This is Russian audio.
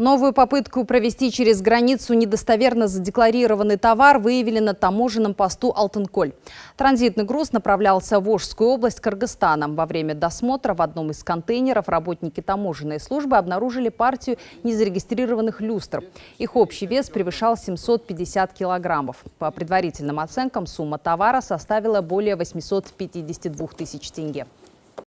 Новую попытку провести через границу недостоверно задекларированный товар выявили на таможенном посту Алтынколь. Транзитный груз направлялся в Ожскую область Кыргызстаном. Во время досмотра в одном из контейнеров работники таможенной службы обнаружили партию незарегистрированных люстр. Их общий вес превышал 750 килограммов. По предварительным оценкам сумма товара составила более 852 тысяч тенге.